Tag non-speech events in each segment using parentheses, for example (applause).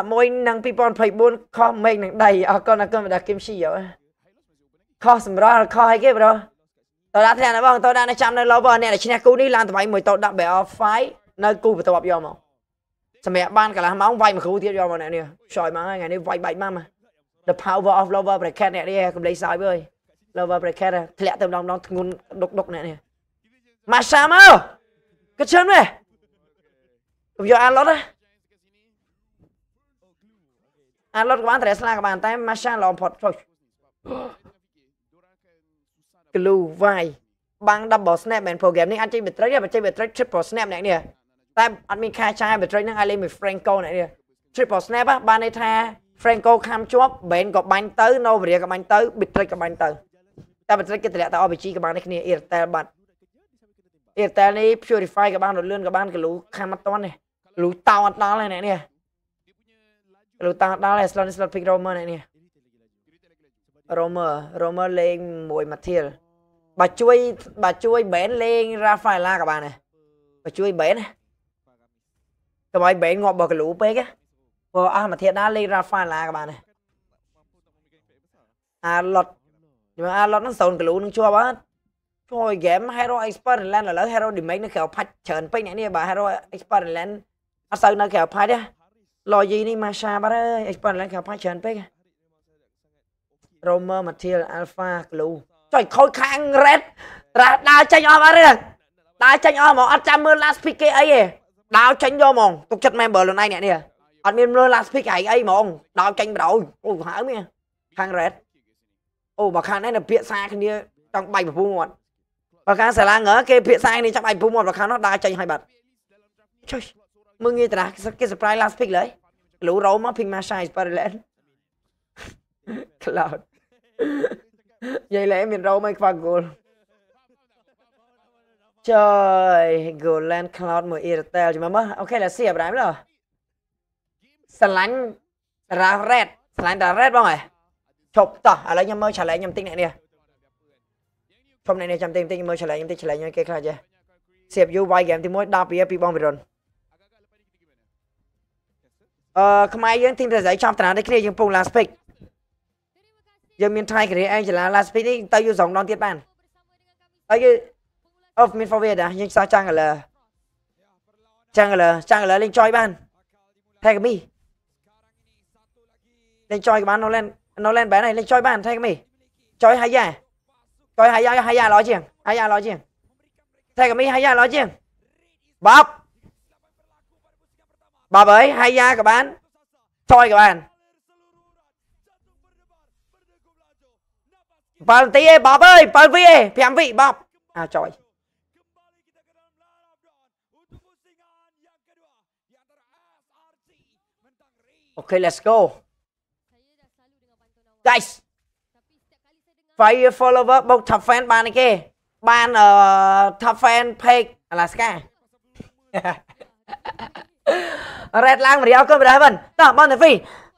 11និង2024ខុសមេឃនឹងដីអរគុណអរគុណបណ្ដាគឹមស៊ីយោខុសសម្រាប់ខុសអីគេប្រូតោះដាក់ធ្លាក់ណាបងតោះដាក់នៅចាំនៅឡូបងអ្នកដែលឈ្នះគូនេះឡើងតម្លៃមួយតោះដាក់ BR 5នៅគូបន្ទាប់យកមកសម្រាប់បានកន្លះម៉ោងវាយមួយគ្រូទៀតយកមកអ្នកនេះឆ្លើយមកហើយថ្ងៃនេះវាយបែកមកមក The power of lover bracket អ្នកនេះកំលេងសើចវើយ lover bracket ធ្លាក់ទៅម្ដងម្ដងធ្ងន់ដុកដុកអ្នកនេះមកសាមកកឈិនមែនយកអាឡុតណាអាឡុតក៏បានត្រែស្លាក៏បានតែម៉ាសាល្អបំផុតចុះក្លូវាយបាំង double snap មែន program នេះអាចចេញ metric ទេបើចេញ metric triple snap អ្នកនេះតែអត់មានការចាយ metric ហ្នឹងឲ្យលេងមួយ Franco អ្នកនេះ triple snap បានន័យថា Franco ខាំជាប់ Ben ក៏បាញ់ទៅ Novaria ក៏បាញ់ទៅ metric ក៏បាញ់ទៅតែ metric គេតម្លាក់តែ RPG ក៏បាននេះគ្នា Airtel បាត់ Airtel នេះ purify ក៏បានរលឿនក៏បានក្លូខាំអត់តនេះលូតោអត់ដល់ហើយអ្នកនេះ Lu tang dal slot slot pick Romer នេះ Romer Romer លេងមួយមកធៀលបើជួយបើជួយ Ben លេង Rafaela ក៏បានដែរបើជួយ Ben ណាកុំឲ្យ Ben ងាប់បើកលូពេកណាព្រោះអស់មកធៀលដល់លេង Rafaela ក៏បានដែរអាឡុតខ្ញុំអាឡុតនឹង0គីឡូនឹងជាប់អត់ជួយហ្គេម Hero Expert Land ឥឡូវ Hero Damage នៅក្រៅផាច់ច្រើនពេកអ្នកនេះបើ Hero Expert Land អត់សូវនៅក្រៅផាច់ទេ logi នេះមកសាបាត់ហើយ expand ឡើងខាប់ច្រើនពេក Romer Material Alpha Glue ចុយខូចខាង red ត្រាស់ដើរចេញអស់អត់រឿងដើរចេញអស់ហ្មងអត់ចាំមើល last pick គេអីទេដើរចេញយកហ្មងទុកចិត្ត member ខ្លួនឯងអ្នកនេះអត់មានមើល last pick ឯងអីហ្មងដើរចេញបណ្ដោយអូហើមខាង red អូបើខាងនេះនៅពាកសា គ្នាចង់បាយប្រពូមាត់បើខាងសាឡាងើគេពាកសាគ្នាចង់បាយប្រពូមាត់បើខាងនោះដើរចេញឲ្យបាត់ចុយ Muy người tra, que surprise last pick lấy. Lũ râu mà pick mà shine spar lên. Cloud. Vậy là em mình râu mày qua goal. Trời, Golden Cloud một Irtel chứ mà mơ. Ok là xìa bà rồi. Sẵn lánh ra red. Sẵn lánh ra red bông à. Chụp tỏ, ở đây nhầm mơ trả lại nhầm tích này nè. Chụp này nè chầm tìm tích nhầm mơ trả lại nhầm tích trả lại nhầm kia khá chứ. Xịp dù vài game thì mỗi đạp bia bị bông bị rồn. អឺខ្មែរយើងទីមរស្មីចំតារាដូចគ្នាយើងពង last pick យើងមាន try career Angela last pick នេះទៅយូរសងដងទៀតបានហើយគេ off មាន forward ដែរយើងសោះចាំងកលើចាំងកលើចាំងកលើលេង joy បានថែកមីលេង joy ក៏បាន Nolan Nolan បែរនេះលេង joy បានថែកមី joy ហើយយ៉ា joy ហើយយ៉ាហើយយ៉ាល្អជាងហើយយ៉ាល្អជាងថែកមីហើយយ៉ាល្អជាងបាប់ bà Babai Haya các bạn Thôi các bạn Bạn tí ê bóp ơi Bạn vi ê Phạm vị bọc À trời ok let's go. Guys. Phải follow up bốc top fan ban này kia. Ban ở ờ, uh, top fan page Alaska. (laughs) (laughs) រ៉េតឡើងរីអរគុណព្រះវិញតោះបងតាហ្វី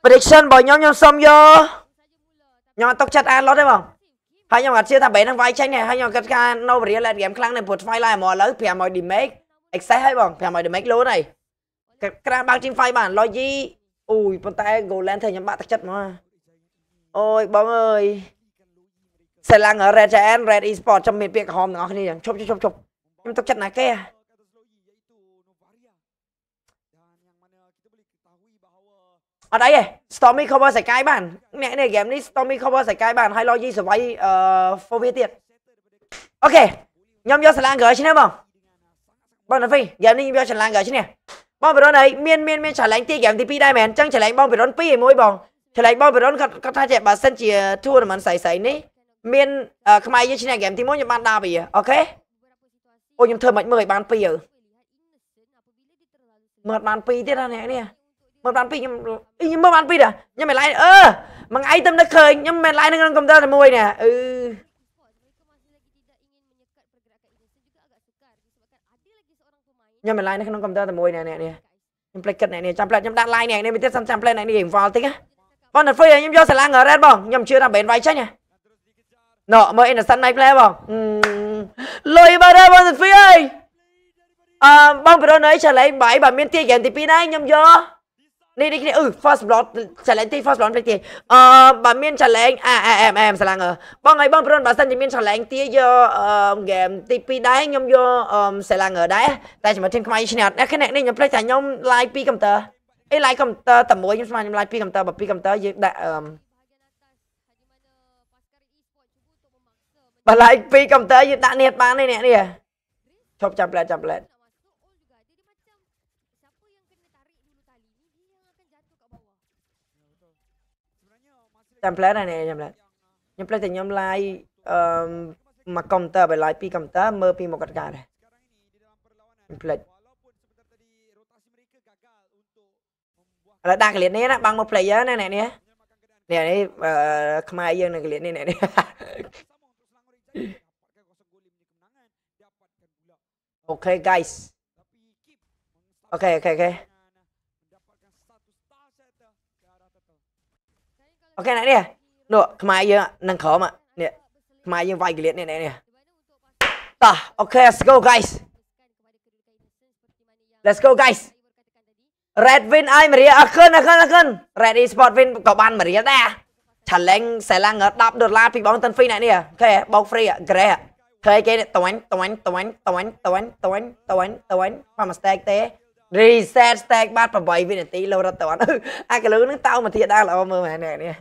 prediction របស់ខ្ញុំខ្ញុំសុំយកខ្ញុំអត់ទុកចិត្តអាឡុតទេបងហើយខ្ញុំអត់ជឿថាបែរនឹងវាយចេញទេហើយខ្ញុំគិតថា no real let game ខ្លាំងនៅព្រោះ Twilight ហ្មងឥឡូវ500 damage excess ហើយបង500 damage លូនហើយក្រាស់បើក team fight បាន Logi អូយប៉ុន្តែ Golan ធ្វើខ្ញុំបាក់ទឹកចិត្តហ្មងអូយបងអើយសេឡាំង Red Giant Red Esport ចាំមានពាក្យក្រហមទាំងអស់គ្នាចឹងឈប់ឈប់ឈប់ខ្ញុំទុកចិត្តណាគេហ៎អត់អីទេ Stormy cover សាកាយបានអ្នកនេះ game នេះ Stormy cover សាកាយបានហើយ Logi survive អឺ 4v ទៀតអូខេខ្ញុំយកសាឡាងក្រោយឈ្នះបងបងណាហ្វី game នេះខ្ញុំយកសាឡាងក្រោយឈ្នះបងប្រុនអីមានមានមាន challenge ទី game ទី2ដែរមែនអញ្ចឹង challenge បងប្រុន2ឲ្យមួយបង challenge បងប្រុនគាត់គាត់ថាចេះបើសិនជា tournament ស្អីស្អីនេះមាន ខ្មែរយើងឈ្នះ game ទី1ខ្ញុំបានដាប់វាអូខេអូខ្ញុំធ្វើមិនមើលឲ្យបាន2អើមើលបាន2ទៀតណាអ្នកនេះមើលបានពីរខ្ញុំខ្ញុំមើលបានពីរដែរខ្ញុំមិនឡាយអឺមួយថ្ងៃទៅនឹកឃើញខ្ញុំមិនឡាយនៅក្នុងកុំព្យូទ័រតែមួយណាអឺខ្ញុំមិនឡាយនៅក្នុងកុំព្យូទ័រតែមួយណាអ្នកនេះខ្ញុំផ្លេចគិតអ្នកនេះចាំផ្លេចខ្ញុំដាក់ឡាយអ្នកនេះមិនទៀតសំចាំផ្លេចអ្នកនេះ involve តិចណាបងដល់ហ្វេខ្ញុំយកសាឡាងរ៉េតបងខ្ញុំជឿថាមិនវាយចេញណាណោមើល innocent night play បងលុយបាត់ហើយបងដល់ហ្វេអឺបងប្រូនអីឆ្លៃបាយបើមានទីហ្គេមទី2ដែរខ្ញុំយកនេះនេះអឺ first blood challenge ទី first blood ពេកទីអឺបើមាន challenge អាអែអែអែស្លាំងអឺបងហើយបងប្រុនបើសិនជាមាន challenge ទីយកអឺ game ទី2ដែរខ្ញុំយកអឺស្លាំងអឺដែរតែជាមួយធីមខ្មែរឆ្នះណាគ្នានេះខ្ញុំភ្លេចថាខ្ញុំ live ពី computer អី live computer តែមួយខ្ញុំស្មានខ្ញុំ live ពី computer បើពី computer យើងដាក់អឺបើ live ពី computer យើងដាក់នេះបានទេអ្នកនេះឈប់ចាំផ្លែចាំផ្លែ template ហើយនេះ template ខ្ញុំផ្លេចតែខ្ញុំ live អឺមក computer បើ live ពី computer មើលពីមកកត់ការដែរខ្ញុំផ្លេចឥឡូវដាក់កលៀតនេះណាបាំងមក player ណាអ្នកនេះនេះនេះអឺខ្មែរយើងនៅកលៀតនេះអ្នកនេះអូខេ guys អូខេអូខេអូខេអូខេអ្នកនេះនោះខ្មែរយើងនឹងក្រោមនេះខ្មែរយើងវាយកលៀតនេះនេះតោះអូខេ let's go guys let's go guys red win ឲ្យមារីអខិនអខិនអខិន red e-sport win ក៏បានមារីដែរ challenge សេឡាង10ដុល្លារពីបងតិនហ្វីអ្នកនេះអូខេបោក free ក្រេះឃើញគេតវាញ់តវាញ់តវាញ់តវាញ់តវាញ់តវាញ់តវាញ់តវាញ់មក mistake ទេ reset stack បាត់8វិនាទីលោរត់តន់អាកលូនឹងតោមកធាដើរល្អមើលមែនអ្នកនេះ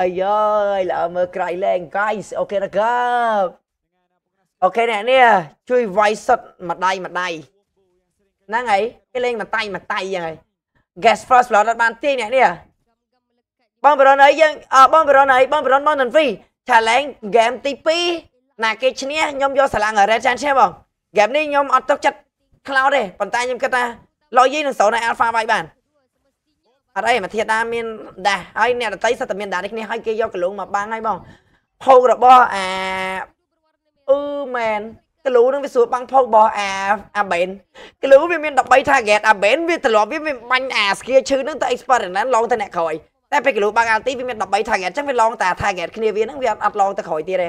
អាយយល្អមើលក្រៃលែង guys អូខេណាកាអូខេអ្នកនេះជួយវាយសុតមួយដៃមួយដៃហ្នឹងហើយគេលេងមួយដៃមួយដៃយ៉ាងហើយ gas first blood អត់បានទាញអ្នកនេះបងបរនអីយើងបងបរនអីបងបរនមកនឹង free challenge game ទី2ណាគេឈ្នះខ្ញុំយកសាឡាង red chance បង game នេះខ្ញុំអត់ទុកចិត្ត cloud ទេប៉ុន្តែខ្ញុំគិតថាលុយយីនឹងសូនឲ្យ alpha វាយបានអត់អីមកធាតាមានដាស់ហើយអ្នកដតីសិតតែមានដាស់នេះគ្នាហើយគេយកកលូងមកបាំងហើយបងភោគរបស់អាអឺមែនកលូនឹងវាស្រួលបាំងភោគរបស់អាអាបេនកលូវាមាន13 target អាបេនវាត្រឡប់វាបាញ់អា skill ឈឺនឹងទៅ experiment ឡងទៅអ្នកក្រោយតែពេលកលូបាំង alti វាមាន13 target អញ្ចឹងវាឡងតែ target គ្នាវានឹងវាអត់ឡងទៅក្រោយទៀត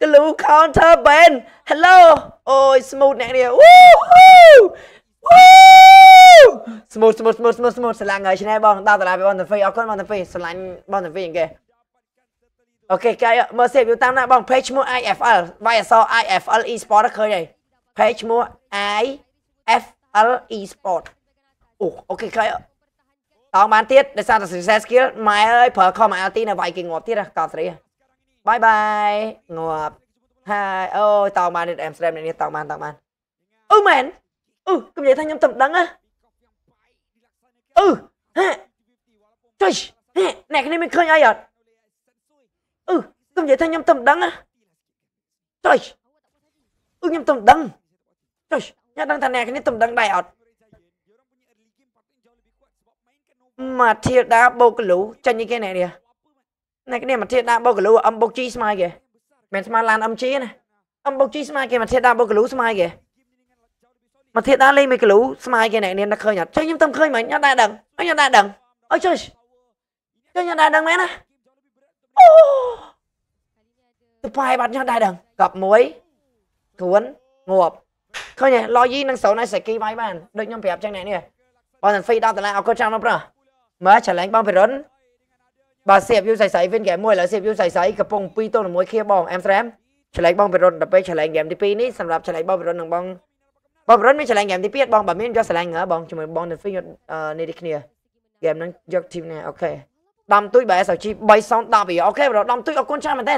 ទេកលូ counter ban hello អូយ smooth អ្នកនេះ woo ស្មូតស្មូតស្មូតស្មូតស្មូតស្រឡាញ់ហើយឆ្នៃបង10ដុល្លារពីបងតាហ្វេអរគុណបងតាហ្វេស្រឡាញ់បងតាហ្វេគេអូខេកាយមើលសេវយូតាមណាបង page ឈ្មោះ IFL វាយអក្សរ IFL eSport ឃើញហើយ page ឈ្មោះ IFL eSport អូអូខេកាយតោងបានទៀតដោយសារតែ success skill ម៉ែអើយប្រើ community នៅវាយគេងាប់ទៀតកោតស្រីបាយបាយងាប់ហើយអូតោងបានទៀត Amsterdam នេះតោងបានតោងបានអូមែនអឺខ្ញុំនិយាយថាខ្ញុំតែមិនដឹងណាអឺហេចុយហេអ្នកនេះមិនឃើញអីអត់អឺខ្ញុំនិយាយថាខ្ញុំតែមិនដឹងណាចុយអឺខ្ញុំតែមិនដឹងចុយខ្ញុំដឹងថាអ្នកនេះតែមិនដឹងដែរអត់ម៉ាធីលដាបូកលូចាញ់គេអ្នកនេះអ្នកនេះម៉ាធីលដាបូកលូអឹមបូកជីស្មើគេមិនស្មើឡានអឹមជីណាអឹមបូកជីស្មើគេម៉ាធីលដាបូកលូស្មើគេមកធៀបដើរលេង1គីឡូស្មាយគេអ្នកនាងតែឃើញអត់ចេះខ្ញុំតែឃើញមិនអត់ដែរដឹងអញអត់ដែរដឹងអើចេះចេះខ្ញុំដែរដឹងមែនណាអូទៅប៉ៃបាត់ខ្ញុំដែរដឹងកប់1គ្រួនងាប់ឃើញទេ logic នឹងសូនឲ្យសេគីវាយបានដូចខ្ញុំប្រាប់ចឹងអ្នកនេះបងសានហ្វី10ដុល្លារអរគុណចាំបងប្រុសមើល challenge បងពិរុនបើសៀបយូរសៃសៃ win game មួយឥឡូវសៀបយូរសៃសៃកំពុង2ទល់នឹង1ខៀបងអេមស្រាម challenge បងពិរុនដល់ពេល challenge game ទី2នេះសម្រាប់ challenge បងពិរុននឹងបងបងប្រុនមានឆ្លាញ់ហ្គេមទី2បងបើមានយកឆ្លាញ់ហ្នឹងបងជាមួយបងនៅហ្វីយកនេះនេះគ្នាហ្គេមហ្នឹងយកធីមណាអូខេដំទួយបើ SG 310វាអូខេប្រូដំទួយអរគុណច្រើនមែនតើ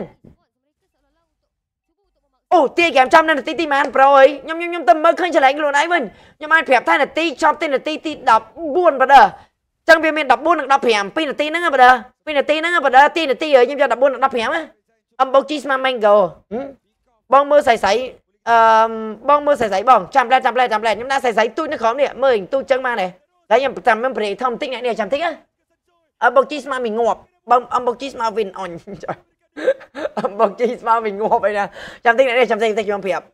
អូទាយហ្គេមចាំនៅនាទីទីម៉ានប្រូអីខ្ញុំខ្ញុំខ្ញុំទៅមើលឃើញឆ្លាញ់ខ្លួនឯងវិញខ្ញុំអាចប្រាប់ថានាទីចប់ទីនាទីទី14ប្រដឺចឹងវាមាន14និង15 2នាទីហ្នឹងប្រដឺ2នាទីហ្នឹងប្រដឺទីនាទីហើយខ្ញុំយក14និង15ណាអំបោកជីស្មាម៉េងហ្គោបងមើលសៃសៃអឺបងមើលសៃសៃបងចាំឡែចាំឡែចាំឡែខ្ញុំដាក់សៃសៃទូចនៅក្រោមនេះមើលអញទូចចឹងមកនេះតែខ្ញុំតាមមិនប្រេធំតិចអ្នកនេះចាំតិចណាអបុកជីស្មាមិនងាប់បងអំបុកជីស្មាវិនអញអំបុកជីស្មាមិនងាប់អីណាចាំតិចអ្នកនេះចាំតិចតិចខ្ញុំប្រាប់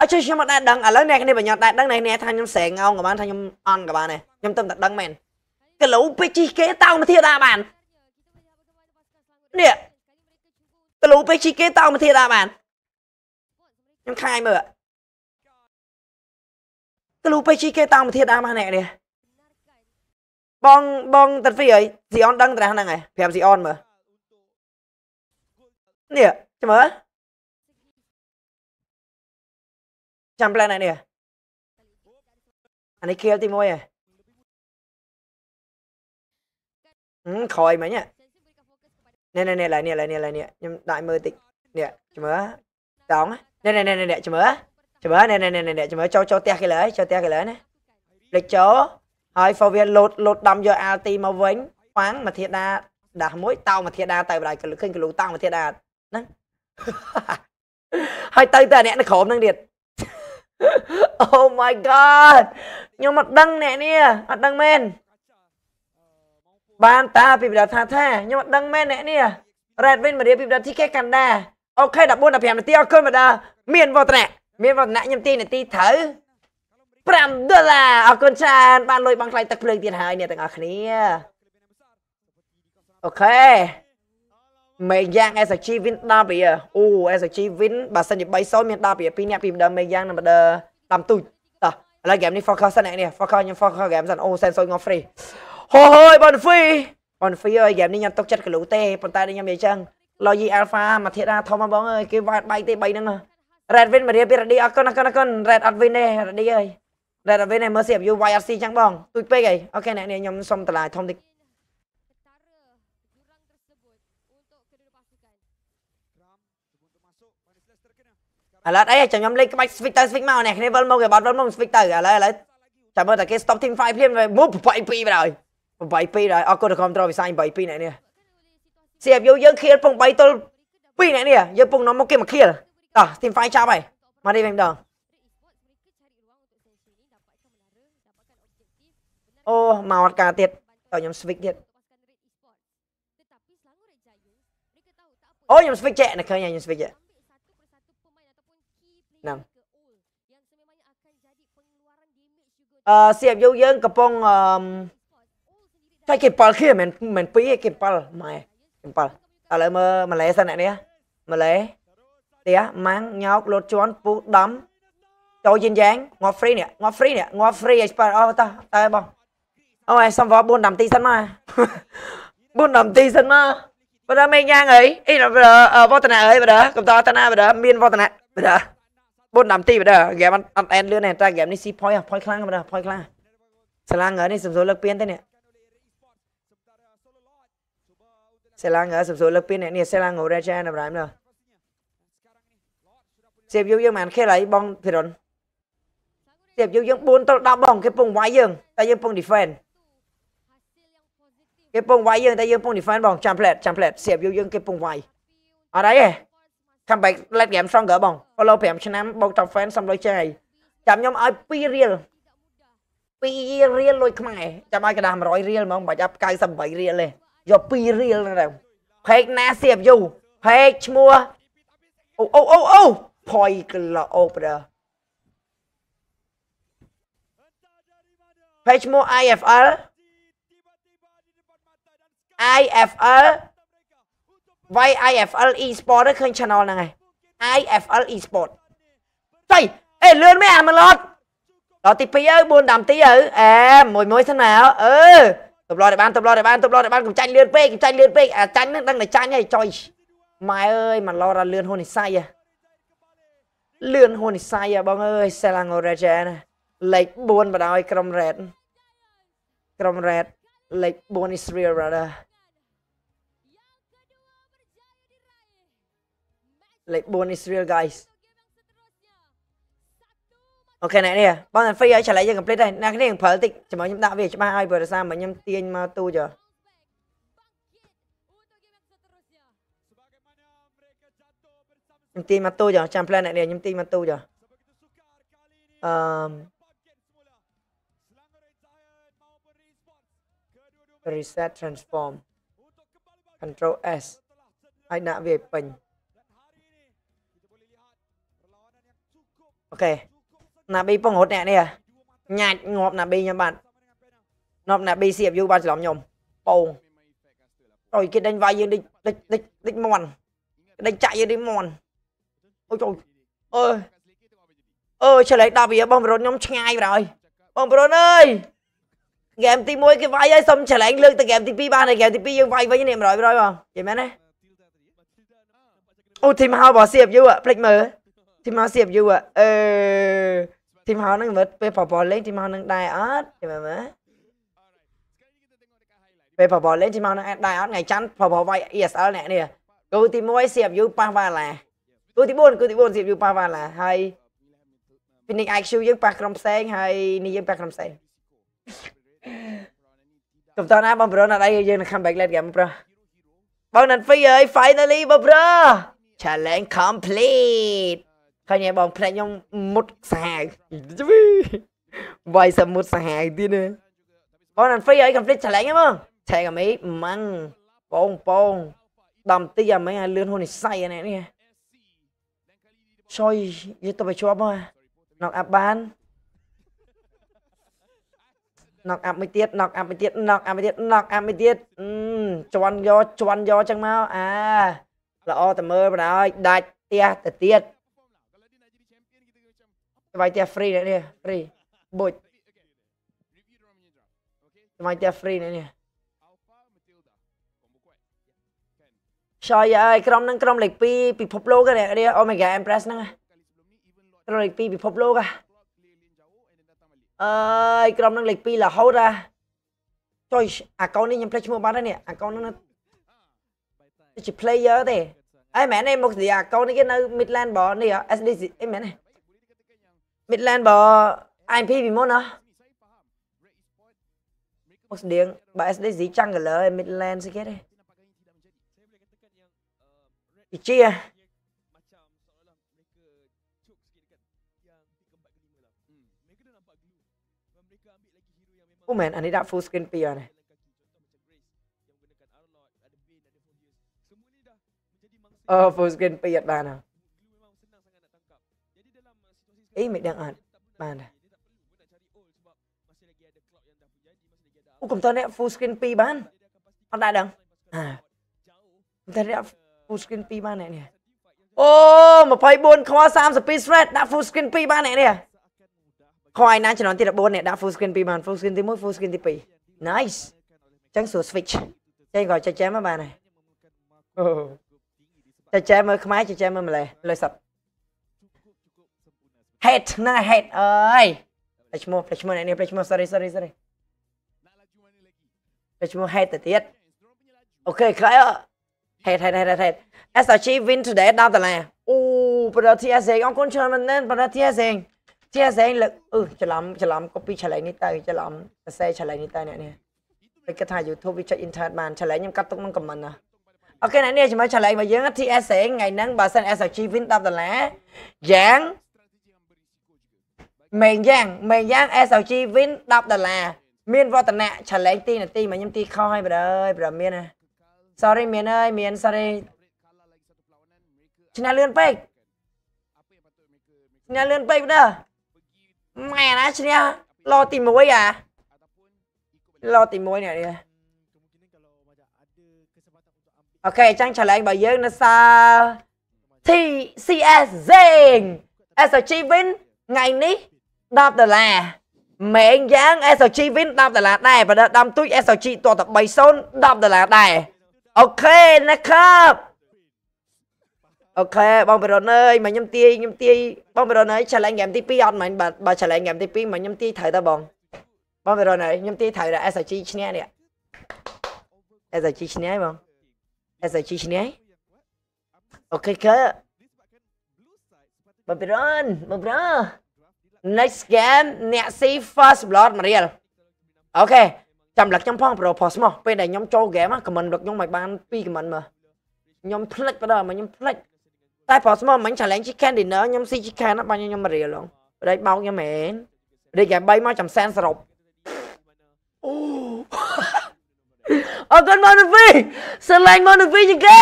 អញ្ចឹងខ្ញុំអត់ដែរដឹងឥឡូវអ្នកនេះបញ្ញត្តិដែរដឹងអ្នកនេះថាខ្ញុំស្រែងងក៏បានថាខ្ញុំអន់ក៏បានដែរខ្ញុំទៅតែដឹងមែនគីឡូពេជីគេតោងមធាតាបាននេះគីឡូពេជីគេតោងមធាតាបានខ្ញុំខាយមើលទៅលូពេជីគេតាមប្រធានអាម៉ាណែនេះបងបងតាហ្វីហើយស៊ីអនដឹងត្រាស់ហ្នឹងហើយប្រាប់ស៊ីអនមើលនេះចាំមើលចាំប្លែននេះអានេះគៀលទី1ហើយហឹមក្រោយមិញនេះនេះនេះឡើយនេះឡើយនេះឡើយនេះខ្ញុំដាក់មើលតិចនេះចាំមើលតោងហ្នឹងណែណែណែណែចាំមើលចាំមើលណែណែណែណែចាំមើលចូលចូលផ្ទះគេលើចូលផ្ទះគេលើណាភ្លេចចូលហើយ forward load load ដំយក alt មកវិញហ្វាំងមកធាដាដាស់មួយ តោមកធាដាទៅបណ្ដាឃើញគលូតោមកធាដាហ្នឹងហើយទៅតែអ្នកនៅក្រោមហ្នឹងទៀត Oh my god ខ្ញុំអត់ដឹងអ្នកនេះអត់ដឹងមែនបានតាពីបណ្ដាថាថាខ្ញុំអត់ដឹងមែនអ្នកនេះ Red Win មករៀបពីបណ្ដា TK កណ្ដាអូខេ14 15នាទីអរគុណម្ដាមានវឌ្ឍនៈមានវឌ្ឍនៈខ្ញុំទីនាទីត្រូវ5ដុល្លារអរគុណច្រើនបានលុយបងថ្លៃទឹកភ្លើងទៀតហើយអ្នកទាំងអស់គ្នាអូខេមេយ៉ាង SG Win 10ពាអូ SG Win បើសិនជា3-0មាន10ពា2អ្នកពីម្ដងមេយ៉ាងនិងម្ដងតាមទូចតោះឥឡូវហ្គេមនេះ focus សិនអ្នកនេះ focus ខ្ញុំ focus ហ្គេមសិនអូ Sensoy ង free ហូហូយ Bonfi Bonfi អើយហ្គេមនេះខ្ញុំຕົកចិត្តកលូទេប៉ុន្តែខ្ញុំនិយាយចឹង Logi Alpha មកធាតណាធំហ៎បងអើយគេវាយបែកទេ3ហ្នឹង Red Win មករៀបពី Ready អរគុណអរគុណអរគុណ Red អត់ Win ទេ Ready អើយ Red អត់ Win ទេមើល CPU YRC ចឹងបងទូចពេកអីអូខេអ្នកនេះខ្ញុំសុំតម្លាយធំតិចឥឡូវអីចាំខ្ញុំលេងក្បាច់ switch ទៅ switch មកអ្នកគ្នាវិលមកគេបាត់វិលមក switch ទៅឥឡូវឥឡូវចាំមើលតែគេ stop team fight ភ្លាម8 2បាត់ហើយ8 2ហើយអរគុណដែលគ្រប់គ្រងវិស័យ8 2អ្នកនេះស្រាប់យកយើងឃ្លៀលពង3ទល់2នាក់នេះយើងពងនាំមកគេមកឃ្លៀលតោះ team fight ចាប់ហើយមកនេះវិញម្ដងអូមកអត់ការទៀតតើខ្ញុំ switch ទៀតអូខ្ញុំ switch ចេះណាឃើញខ្ញុំ switch ចេះណាអឺសៀបយកយើងកំពុងអឺតែគេប៉លគ្នាមិនមិនពីគេប៉លម៉ែ7ឥឡូវមើលម៉ាឡេសិនអ្នកនេះម៉ាឡេផ្ទះម៉ាំងញោកលោតជន់ពុះដំចូលយិនយ៉ាងងាប់ហ្វ្រីនេះងាប់ហ្វ្រីនេះងាប់ហ្វ្រីឲ្យស្ប៉ាអូតោះតែបងអូឯងសំវរ4នាទីសិនមក4នាទីសិនមកបើដល់មេញ៉ាងអីអីវឌ្ឍនាអីបើដល់កំតតនាបើដល់មានវឌ្ឍនាបើដល់4នាទីបើដល់ហ្គេមអត់អត់អែនលឿនទេតែហ្គេមនេះស៊ីផុយផុយខ្លាំងបើដល់ផុយខ្លាំងឆ្លាំងហើយនេះសំសួរលើកពៀនទេនេះ Selang ở sập sụp Philippines này, Selang ngủ ra cha nằm rải nữa. Xếp dấu dương mà anh khế lấy bong thì đồn. Xếp dấu dương 4 tốt đọc bong, cái bông vãi dương, ta dương bông defend. Cái bông vãi dương, ta dương bông defend bong, chạm plệt, chạm plệt, xếp dấu dương cái bông vãi. Ở đấy à. Come back, let game song gỡ bong. Follow 5ឆ្នាំបោក top fan សំលុយចេះហើយចាំខ្ញុំឲ្យ2រៀល2រៀលលុយខ្មែរចាំឲ្យកណ្ដាស់100រៀលហ្មងបាច់អាប់98រៀលទេយក2រៀលទៅផេកណាសៀបយូផេកឈ្មោះអូអូអូអូផុយក្លោអូប្រផេកឈ្មោះ IFL IFL Why IFL eSport ឃើញ channel ហ្នឹងឯង IFL eSport ចៃអេលឿនមែនអាមឡត់ដល់ទី2អើ4ដាំទីអើអេមួយមួយសិនណាអឺទម្លាប់ឲ្យបានទម្លាប់ឲ្យបានទម្លាប់ឲ្យបានកុំចាញ់លឿនពេកកុំចាញ់លឿនពេកអាចាញ់ហ្នឹងដឹងតែចាញ់ហើយចុយម៉ែអើយមកឡរលឿនហ៊ុននិស័យលឿនហ៊ុននិស័យបងអើយសេឡាងរ៉េចែនលេខ4បដ ாய் ក្រុមរ៉េតក្រុមរ៉េតលេខ4 Israel brother លេខ4 Israel guys ok này nè bao thằng phi ấy trả lại cho complete đây nãy cái này thằng phở tịch chỉ mới nhầm tạo về cho ba ai vừa ra mà nhầm tiên mà tu chưa nhầm tiền mà tu chưa chẳng plan này nè nhầm tiên mà tu chưa um, reset transform control s hãy nạ về pin ok ណាប៊ីពងរត់អ្នកនេះញាច់ងាប់ណាប៊ីខ្ញុំបាទងាប់ណាប៊ីសៀបយូបានច្រឡំខ្ញុំពងអុយគេដេញវាយយើងដេញដេញដេញមន់ដេញចាក់យើងដេញមន់អូយអើអើឆ្លែកដល់វាបងប្រុសខ្ញុំឆ្ងាយបើហើយបងប្រុសអើយហ្គេមទី1គេវាយហើយសុំឆ្លែងលើកទៅហ្គេមទី2បានហើយហ្គេមទី2យើងវាយវិញនេះ100 100បងនិយាយមែនទេអូធីមហៅបើសៀបយូផ្លេចមើលធីមហៅសៀបយូអឺទីមហោនឹងមើលពេលបបលេងទីមហោនឹងដែរអត់មើលមើលពេលបបលេងទីមហោនឹងអាចដែរអត់ថ្ងៃច័ន្ទបបវាយ ESL អ្នកនេះគូទី1សៀបយូប៉ះវ៉ាឡាគូទី4គូទី4សៀបយូប៉ះវ៉ាឡាហើយ Phoenix IQ យើងប៉ះក្រុមផ្សេងហើយនេះយើងប៉ះក្រុមផ្សេងកំតណាបងប្រុសណាត់អីយើងនឹង comeback late game ប្រុសបងណាត់ហ្វីអើយ finally បងប្រុស challenge complete ឃើញឯបងភ្នែកខ្ញុំមុតសាហាវវាយសមុតសាហាវទៀតណាបងអានហ្វ្រីអី conflict challenge ហ្មងឆែកអាមីម៉ាំងបងបងដំទីអាមីឲ្យលឿនហ៊ុននិស័យអានេះនេះជួយយទៅបញ្ជាប់មកណុកអាប់បានណុកអាប់មួយទៀតណុកអាប់មួយទៀតណុកអាប់មួយទៀតណុកអាប់មួយទៀតជន់យកជន់យកចឹងមកអាល្អតែមើលបណ្ដោយដាច់ផ្ទះទៅទៀតថ្វាយផ្ទះ free អ្នកនេះ free បុចថ្វាយផ្ទះ free អ្នកនេះឆយអើយក្រុមហ្នឹងក្រុមលេខ2ពិភពលោកហ្នឹងនេះ Omega Empress ហ្នឹងក្រុមលេខ2ពិភពលោកហ៎អើយក្រុមហ្នឹងលេខ2រហូតហ៎ចុយអាកូននេះខ្ញុំភ្លេចឈ្មោះបាត់ហើយនេះអាកូនហ្នឹងជា player ទេអីមែនទេមកស្រីអាកូននេះគេនៅ Midland បងនេះ SDC អីមែនទេ Midland bỏ anh P vì mốt nữa một điếng bà SD dí chăng cả lỡ Midland sẽ kết đi Thì chi à Oh man, anh ấy đã full skin PR này. Ờ, oh, full skin PR ba nào. អីមិនដឹងអត់បានដែរអូកុំតអ្នក full screen 2បានអត់ដែរដឹងអាកុំតអ្នក full screen 2បានអ្នកនេះអូ24ខ32 thread ដាក់ full screen 2បានអ្នកនេះខយណាចំនួនទី14អ្នកដាក់ full screen 2បាន full screen ទី1 full screen ទី2 nice ចឹងសួរ switch ចេះក៏ចេះចេះមកបានហើយអូចេះចេះមើលខ្មែរចេះចេះមើលម្លេះលើសັບ hate ហ្នឹង hate អើយតែឈ្មោះតែឈ្មោះអ្នកនេះតែឈ្មោះ sorry sorry sorry តែឈ្មោះ hate ទៅទៀតអូខេខ្លៃអ hate hate hate hate SRG win today ដល់តម្លាអូប្រធានសេងអរគុណច្រើនមែនប្រធានសេងជាសេងលើកអឺច្រឡំច្រឡំ copy challenge នេះទៅច្រឡំសរសេរ challenge នេះទៅអ្នកនេះពេលគិតថា YouTube វាចុច intern បាន challenge ខ្ញុំកាត់ទុកក្នុង comment ណាអូខេអ្នកនេះជាមួយ challenge របស់យើង TS សេងថ្ងៃហ្នឹងបើសិន SRG win 10ដុល្លារយ៉ាងមែងយ៉ាងមែងយ៉ាង SLG win 10ដុល្លារមានវឌ្ឍនៈ challenge ទីនាទីមកខ្ញុំទីខុសហើយប្រអើយប្រមានណា sorry មានអើយមាន sorry ឆ្នាំលឿនពេកឆ្នាំលឿនពេកប្រដម៉ែណាឆ្នាំឡទី1អាឡទី1នេះនេះអូខេអញ្ចឹង challenge របស់យើងនៅសា TCS Zing SG Win ថ្ងៃនេះ10ដុល្លារម៉េងយ៉ាង SG Win 10ដុល្លារដែរបើដាំទូច SG តោះតែ30 10ដុល្លារដែរអូខេนะครับអូខេបងប្រុនអើយមកខ្ញុំទាយខ្ញុំទាយបងប្រុនអើយ challenge game ទី2អត់មែនបាទបើ challenge game ទី2មកខ្ញុំទាយត្រូវទៅបងបងប្រុនអើយខ្ញុំទាយត្រូវតែ SG ឈ្នះនេះ SG ឈ្នះបង SG ឈ្នះអូខេកើបងប្រុនបងប្រុន next game អ្នកស៊ី first blood មួយរៀលអូខេចាំលឹកខ្ញុំផងប្រូផស្មោះពេលដែលខ្ញុំចូល game ខមមិនលឹកខ្ញុំមិនបាន2ខមមិនមើលខ្ញុំភ្លេចបណ្ដោះមកខ្ញុំភ្លេចតែប្រុសស្មោះមិញ challenge chicken dinner ខ្ញុំស៊ី chicken បាញ់ខ្ញុំរៀលហ្នឹងបដិបោកខ្ញុំមែនរីកែ3មកចាំសែនសរុបអូអរគុណមកនវីស្រឡាញ់មកនវីជាងគេ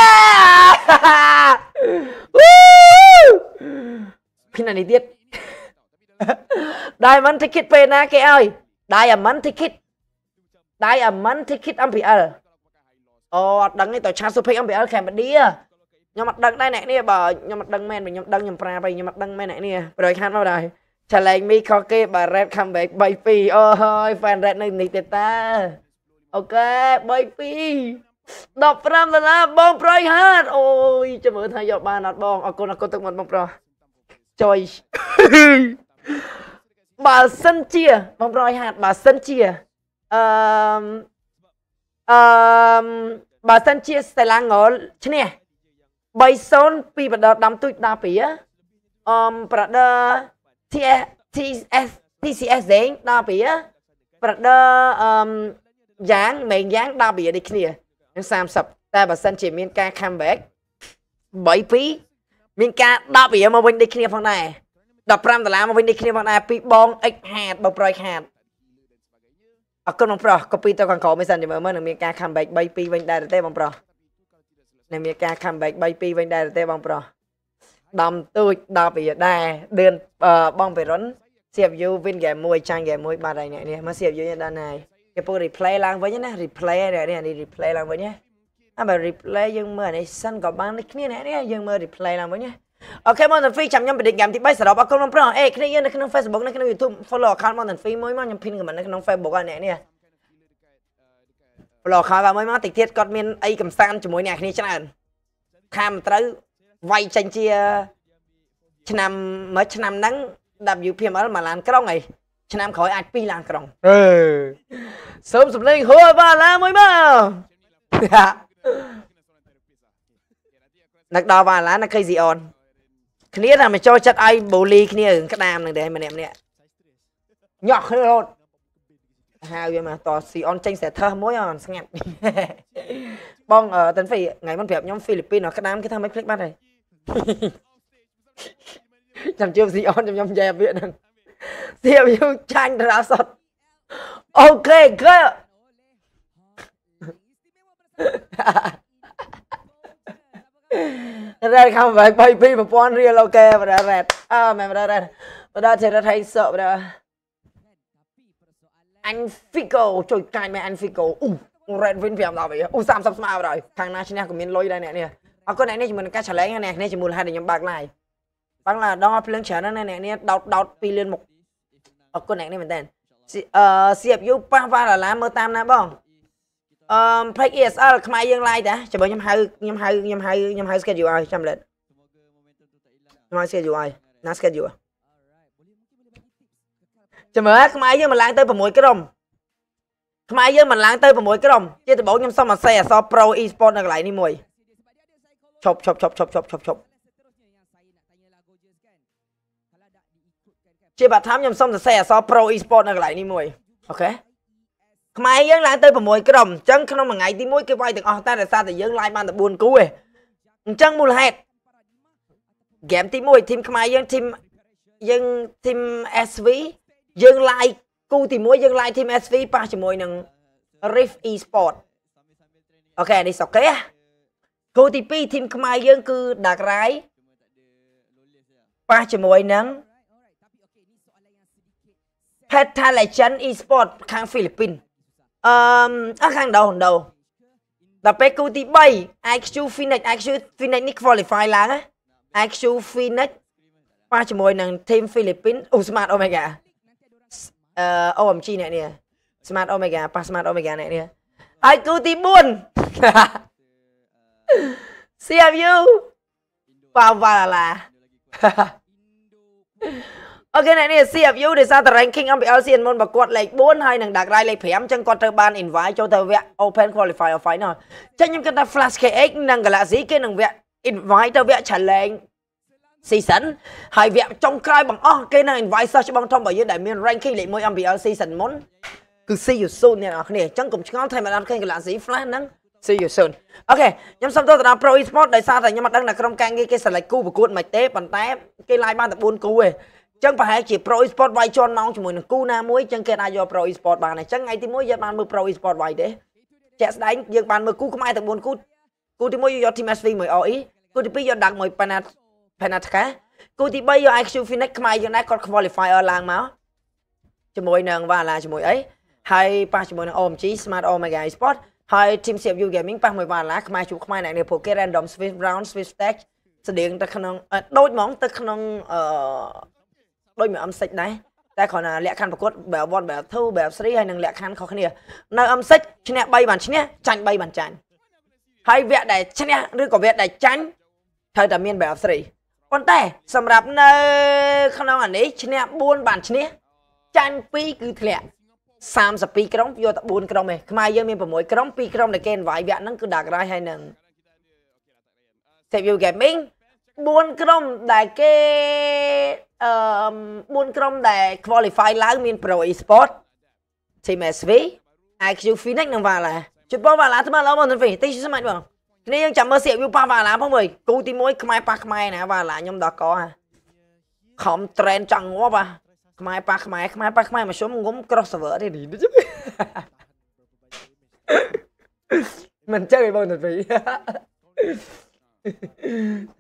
ពីណានេះទៀត Diamond ticket ពេលណាគេឲ្យ Diamond ticket Diamond ticket MPL អូអត់ដឹងទេតើឆាសុភិក MPL ខេមបឌីខ្ញុំអត់ដឹងដែរអ្នកនេះបើខ្ញុំអត់ដឹងមែនខ្ញុំដឹងខ្ញុំប្រាប់ហើយខ្ញុំអត់ដឹងមែនអ្នកនេះ100ខាត់មកដែរ challenge មីខគេបើ red comeback 3-2អូហើយ fan red នៅនេះទេតាអូខេ3-2 15ដុល្លារបងប្រៃហាតអូយចាំមើលថាយកបានអត់បងអរគុណអរគុណទឹកមាត់បងប្រុសចុយបើសិនជាបងប្រុសហាត់បើសិនជាអឺអឺបើសិនជាស្តេឡាងលឈ្នះ3-0ពីបដដំទូច10ពីអមប្រដឺ TS TCS វិញ10ពីប្រដឺអមយ៉ាងមែងយ៉ាង10ពីដូចគ្នា30តែបើសិនជា មាន ការ comeback 3-2មានការ10ពីមកវិញដូចគ្នាផងដែរ15ដុល្លារមកវិញនេះគ្នាបងដែរពីបងអិចហាតបងប្រយខាតអរគុណបងប្រុសកូពីទៅខាងក្រោមមិនសិនជាមើលមើលនឹងមានការ comeback 3 2វិញដែរទេបងប្រុសនឹងមានការ comeback 3 2វិញដែរទេបងប្រុសដំទូចដល់ពីដែរដឿនបងបេរុន CFU win game 1ចាញ់ game 1បាត់ហើយអ្នកនេះមើល CFU នេះដល់ណាយគេពូ replay ឡើងវិញណា replay នេះនេះ replay ឡើងវិញណាអាបើ replay យើងមើលអានេះសិនក៏បានដូចគ្នាណានេះយើងមើល replay ឡើងវិញណាអូខេ Mountain Fee ចាំខ្ញុំបដិកម្មទី3សរុបអរគុណបងប្រុសអេគ្នាយើងនៅក្នុង Facebook នៅក្នុង YouTube follow account Mountain Fee មួយមកខ្ញុំ pin comment នៅក្នុង Facebook ឲ្យអ្នកនេះ follow account មួយមកតិចទៀតគាត់មាន អីកំសាន្តជាមួយអ្នកគ្នាច្រើនថាមិនត្រូវវាយចេញជា ឆ្នាំមួយឆ្នាំហ្នឹង WPML មកឡានក្រុងអីឆ្នាំក្រោយអាច2ឡានក្រុងអឺសូមសំលេងហួរបាឡាមួយមកនឹកដល់បាឡានឹក KZON គ្នាតែមកចូលចិត្តឲ្យបូលីគ្នារឿងក្តាមនឹងដែរម្នាក់ម្នាក់ញក់គ្នារត់ហៅវាមកតស៊ីអនចេញសេថើសមួយអន ស្ងាត់បងតិនហ្វីថ្ងៃមុនប្រាប់ខ្ញុំហ្វីលីពីនក្តាមគេថាមិនភ្លេចបាត់ហើយចាំជឿស៊ីអនខ្ញុំយ៉ែវាហ្នឹងស៊ីយូចាញ់រ៉ាសតអូខេគឺរ៉េតខំបែក3 2000រៀលអូខេបណ្ដារ៉េតអើមែនបណ្ដារ៉េតបណ្ដាចេះរ៉េតហៃសក់បណ្ដាអានហ្វីកូជួយកាច់មែនអានហ្វីកូអូរ៉េតវិញ5ដល់វាអូ30ស្មើបណ្ដាខាងណាឈ្នះក៏មានលុយដែរអ្នកនេះអរគុណអ្នកនេះជាមួយនឹងការ challenge អ្នកនេះជាមូលហេតុដែលខ្ញុំបើក live បើក live ដល់ភ្លើងច្រើនណាស់អ្នកនេះដោតដោត2លានមកអរគុណអ្នកនេះមែនតើអឺ CFU ប៉ះវ៉ាឡាមើលតាមណាបងអឺ page ESL ខ្មែរយើងឡាយតាចាំខ្ញុំហៅខ្ញុំហៅខ្ញុំហៅខ្ញុំហៅ schedule ឲ្យចាំលេតខ្ញុំហៅ schedule ឲ្យណា schedule ចាំមើលខ្មែរយើងមិនឡើង ទៅ6ក្រុមខ្មែរយើងមិនឡើងទៅ6ក្រុមជាដំបូងខ្ញុំសុំអសេអស Pro e-sport នៅកន្លែងនេះមួយឈប់ឈប់ឈប់ឈប់ឈប់ឈប់ឈប់ជាបាត់ថាខ្ញុំសុំសរសេរអស Pro e-sport នៅកន្លែងនេះមួយអូខេខ្មែរយើងឡើងទៅ6ក្រុមអញ្ចឹងក្នុងមួយថ្ងៃទី1គេវាយទាំងអស់តែដោយសារតែយើងឡាយបានតែ4គូឯងអញ្ចឹងមូលហេតុហ្គេមទី1ធីមខ្មែរយើងធីមយើងធីម SV យើងឡាយគូទី1យើងឡាយធីម SV ប៉ះជាមួយនឹង Rift Esport អូខេនេះសុកគេគូទី2ធីមខ្មែរយើងគឺ Dark Rai ប៉ះជាមួយនឹង Petal Legend Esport ខាងហ្វីលីពីនអឺខាងដោដោដល់ពេលគូទី3 IQ Phoenix IQ Phoenix នេះ qualify ឡើងណា IQ Phoenix ប៉ះជាមួយនឹង team Philippines អូ Smart Omega អឺ OMG អ្នកនេះ Smart Omega ប៉ះ Smart Omega អ្នកនេះហើយគូទី4 CMU ប៉ាវ៉ាឡាអូខេអ្នកនេះ CFU ដោយសារតរ៉េង King MPL ស៊ីអិនមុនរបស់គាត់លេខ4ហើយនឹងដាក់រាយលេខ5អញ្ចឹងគាត់ត្រូវបាន invite ចូលទៅវគ្គ Open Qualifier Final អញ្ចឹងខ្ញុំគិតថា Flash KX និង Galaxy គេនឹងវគ្គ invite ទៅវគ្គ Challenge season ហើយវគ្គចុងក្រោយបងអស់គេនឹង invite សិស្សច្បងធំរបស់យើងដែលមាន ranking លេខ1 MPL season មុនគឺ see you soon អ្នកនរគ្នាអញ្ចឹងកុំឆ្ងល់ថាមិនអត់ឃើញ Galaxy Flash ហ្នឹង see you soon អូខេខ្ញុំសូមទោសទៅដល់ Pro Esports ដោយសារតែខ្ញុំមិនដឹងថាក្រុមការងារគេ select គូប្រកួតមិនទេប៉ុន្តែគេ live បានតែ4គូទេចឹងប្រហែលជា Pro Esport វាយជន់ម៉ោងជាមួយនឹងគូណាមួយចឹងគេអាចយក Pro Esport បានអញ្ចឹងថ្ងៃទី1យើងបានមើល Pro Esport វាយទេជាក់ស្ដែងយើងបានមើលគូខ្មែរទាំង4គូគូទី1យក Team SV មួយ OE គូទី2យកដាក់មួយ Panat Panatka គូទី3យក IQ Phoenix ខ្មែរយើងដែរគាត់ qualifier ឡើងមកជាមួយនឹង Vala ជាមួយអីហើយប៉ះជាមួយនឹង OMG Smart Omega Esport ហើយ Team CFU Gaming ប៉ះមួយ Vala ខ្មែរជួបខ្មែរអ្នកនេះពួកគេ random Swiss round Swiss tag ស្តៀងទៅក្នុងដូចហ្មងទៅក្នុងអឺដូចមួយ M6 ដែរតែគ្រាន់តែលក្ខខណ្ឌប្រកួត Battle 1 Battle 2 Battle 3ហើយនឹងលក្ខខណ្ឌខុសគ្នានៅ M6 ឈ្នះ3បានឈ្នះចាញ់3បានចាញ់ហើយវគ្គដែលឈ្នះឬក៏វគ្គដែលចាញ់ត្រូវតែមាន Battle 3ប៉ុន្តែសម្រាប់នៅក្នុងអានេះឈ្នះ4បានឈ្នះចាញ់2គឺធ្លាក់32ក្រុមយកតែ4ក្រុមឯងខ្មែរយើងមាន6ក្រុម2ក្រុមដែលគេ invite វគ្គហ្នឹងគឺ Dark Ride ហើយនឹង Save You Gaming 4ក្រុមដែលគេអឺ4ក្រុមដែល qualify ឡើងមាន Pro Esport Team SV IQ Phoenix និង Vala ជួយបង Vala ថ្មឡងបងទៅវិញតិចស្មាច់បងគ្នាយើងចាំមើល CView ប៉ះ Vala ផងមើលគូទី1ខ្មែរប៉ះខ្មែរណា Vala ខ្ញុំដល់កហាខំ trend ចង់ងាប់អាខ្មែរប៉ះខ្មែរខ្មែរប៉ះខ្មែរមធ្យមងុំ cross server ទេមិនចឹងឯងបងទៅវិញ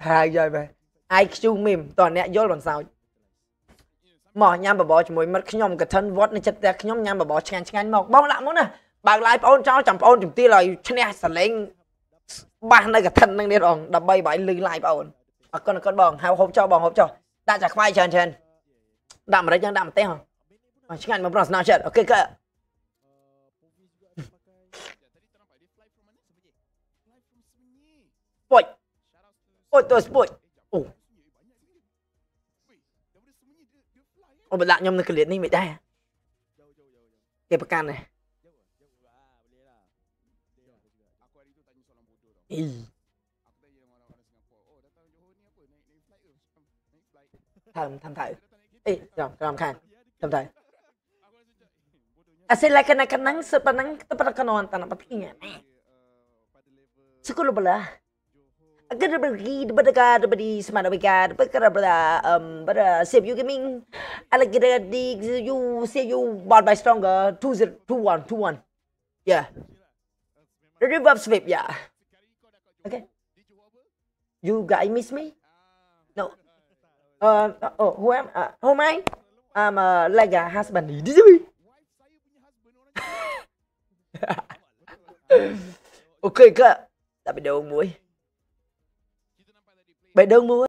ហើយយល់បែឯខ្ជូមីមតអ្នកយល់មិនសោចមកញ៉ាំបបរជាមួយមិត្តខ្ញុំកឋិនវត្តនៅចិត្តផ្ទះខ្ញុំញ៉ាំបបរឆ្ងាញ់ឆ្ងាញ់មកបងដាក់មកណាបើកឡាយប្អូនចោលចាំប្អូនជំទាវឲ្យឈ្នះសលេងបាសនៅកឋិននឹងនេះអងដើម្បីបាយលឺឡាយប្អូនអរគុណអរគុណបងហៅហូបចោលបងហូបចោលដាក់ចាខ្វាយច្រើនច្រើនដាក់ម្រេចចឹងដាក់ម្ទេសហ៎ឆ្ងាញ់មកប្រស្នងចិត្តអូខេកើ Put to spot. អូអូបដាក់ខ្ញុំនៅកលៀតនេះមិនដែរគេប្រកាន់ដែរអីធ្វើធ្វើទៅអីចាំក្រោមខាងធ្វើទៅអសិលកណកណងសពណងតប្រកណនតនបទីញ៉ាសុគលបលា Kadabagi, Badaga, Dabadi, Smanabiga, Bakarabada, um, but uh, save you gaming. Alakadadi, you say you bought by stronger. two zero two one two one, Yeah. The reverb sweep, yeah. Okay. You guys miss me? No. Uh, oh, who am, uh, who am I? I'm uh, like a husband. Did you Okay, kak. Tapi dia orang boy. Vậy đơn mua